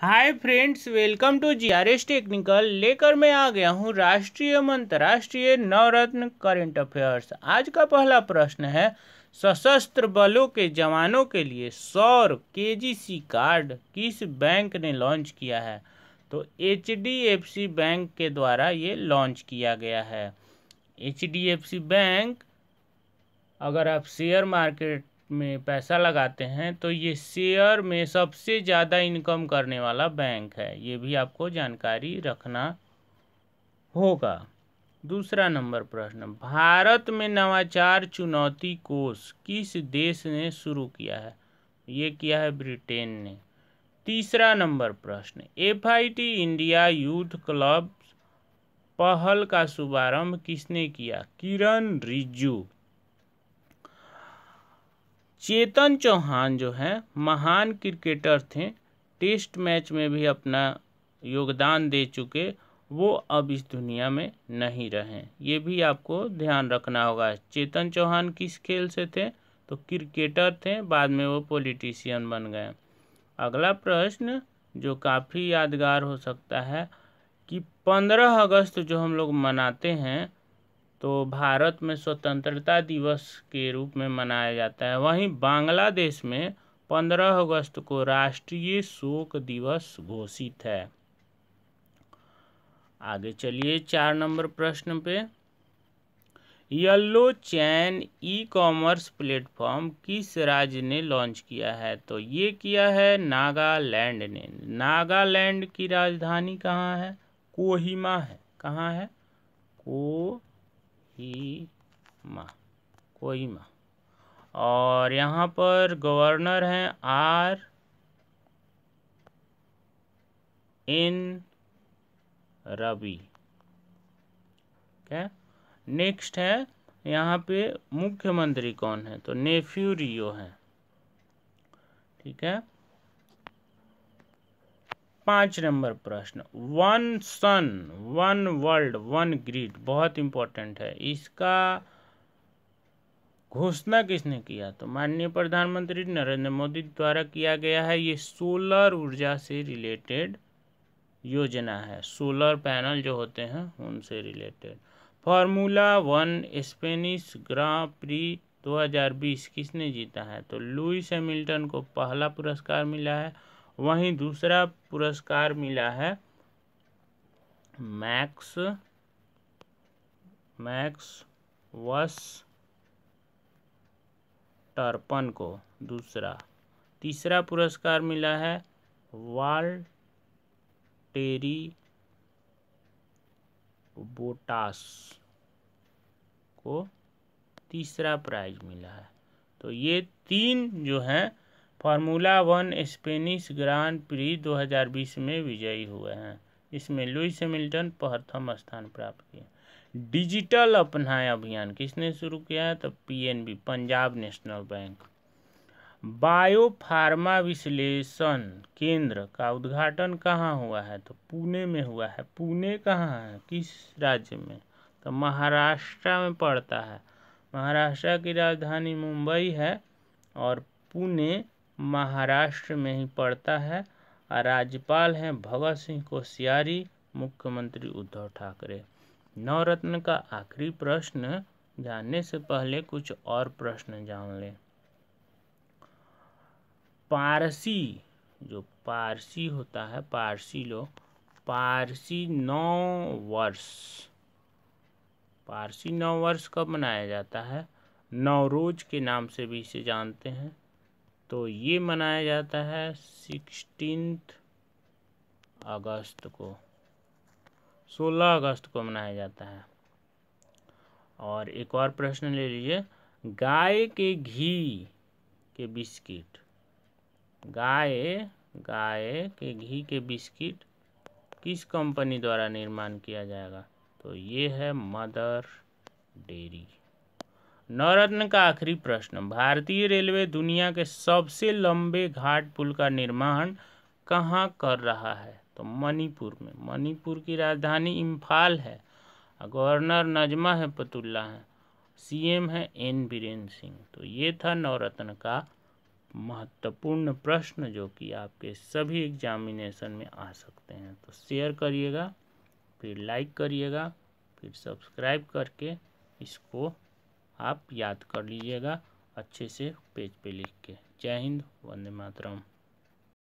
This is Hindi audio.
hi friends welcome to G R S technical लेकर मैं आ गया हूँ राष्ट्रीय एवं अंतर्राष्ट्रीय नवरत्न करंट अफेयर्स आज का पहला प्रश्न है सशस्त्र बलों के जवानों के लिए सौर के कार्ड किस बैंक ने लॉन्च किया है तो एच बैंक के द्वारा ये लॉन्च किया गया है एच बैंक अगर आप शेयर मार्केट में पैसा लगाते हैं तो ये शेयर में सबसे ज़्यादा इनकम करने वाला बैंक है ये भी आपको जानकारी रखना होगा दूसरा नंबर प्रश्न भारत में नवाचार चुनौती कोष किस देश ने शुरू किया है ये किया है ब्रिटेन ने तीसरा नंबर प्रश्न एफ इंडिया यूथ क्लब पहल का शुभारंभ किसने किया किरण रिजू चेतन चौहान जो हैं महान क्रिकेटर थे टेस्ट मैच में भी अपना योगदान दे चुके वो अब इस दुनिया में नहीं रहे ये भी आपको ध्यान रखना होगा चेतन चौहान किस खेल से थे तो क्रिकेटर थे बाद में वो पॉलिटिशियन बन गए अगला प्रश्न जो काफ़ी यादगार हो सकता है कि पंद्रह अगस्त जो हम लोग मनाते हैं तो भारत में स्वतंत्रता दिवस के रूप में मनाया जाता है वहीं बांग्लादेश में पंद्रह अगस्त को राष्ट्रीय शोक दिवस घोषित है आगे चलिए चार नंबर प्रश्न पे yellow chain E commerce platform किस राज्य ने लॉन्च किया है तो ये किया है नागालैंड ने नागालैंड की राजधानी कहाँ है कोहिमा है कहाँ है को ही मा मा और यहाँ पर गवर्नर हैं आर इन रवि क्या नेक्स्ट है यहाँ पे मुख्यमंत्री कौन है तो नेफ्यू रियो है ठीक है पाँच नंबर प्रश्न one sun one world one grid बहुत इंपॉर्टेंट है इसका घोषणा किसने किया तो माननीय प्रधानमंत्री नरेंद्र मोदी द्वारा किया गया है ये सोलर ऊर्जा से रिलेटेड योजना है सोलर पैनल जो होते हैं उनसे related formula one Spanish grand prix 2020 किसने जीता है तो लुइस हैमिल्टन को पहला पुरस्कार मिला है वहीं दूसरा पुरस्कार मिला है मैक्स मैक्स वस टर्पन को दूसरा तीसरा पुरस्कार मिला है वाल टेरी बोटास को तीसरा प्राइज मिला है तो ये तीन जो हैं formula one Spanish grand prix 2020 में विजयी हुए हैं इसमें लुइस हेमिल्टन प्रथम स्थान प्राप्त किया डिजिटल अपनाए अभियान किसने शुरू किया है तो PNB Punjab national bank biopharma विश्लेषण केंद्र का उद्घाटन कहाँ हुआ है तो पुणे में हुआ है पुणे कहाँ है किस राज्य में तो महाराष्ट्र में पड़ता है महाराष्ट्र की राजधानी मुंबई है और पुणे महाराष्ट्र में ही पड़ता है और राज्यपाल हैं भगत सिंह कोश्यारी मुख्यमंत्री उद्धव ठाकरे नवरत्न का आखिरी प्रश्न जानने से पहले कुछ और प्रश्न जान लें पारसी जो पारसी होता है पारसी लोग पारसी नौ वर्ष पारसी नौ वर्ष कब मनाया जाता है नवरोज के नाम से भी इसे जानते हैं तो ये मनाया जाता है सिक्सटीन अगस्त को सोलह अगस्त को मनाया जाता है और एक और प्रश्न ले लीजिए गाय के घी के बिस्किट गाय गाय के घी के बिस्किट किस कंपनी द्वारा निर्माण किया जाएगा तो ये है मदर डेयरी नवरत्न का आखिरी प्रश्न भारतीय रेलवे दुनिया के सबसे लंबे घाट पुल का निर्माण कहाँ कर रहा है तो मणिपुर में मणिपुर की राजधानी इम्फाल है गवर्नर नजमा है पतुल्ला है सीएम है एन बीरेन्द्र सिंह तो ये था नवरत्न का महत्वपूर्ण प्रश्न जो कि आपके सभी एग्जामिनेशन में आ सकते हैं तो शेयर करिएगा फिर लाइक करिएगा फिर सब्सक्राइब करके इसको आप याद कर लीजिएगा अच्छे से पेज पे लिख के जय हिंद वंदे मातरम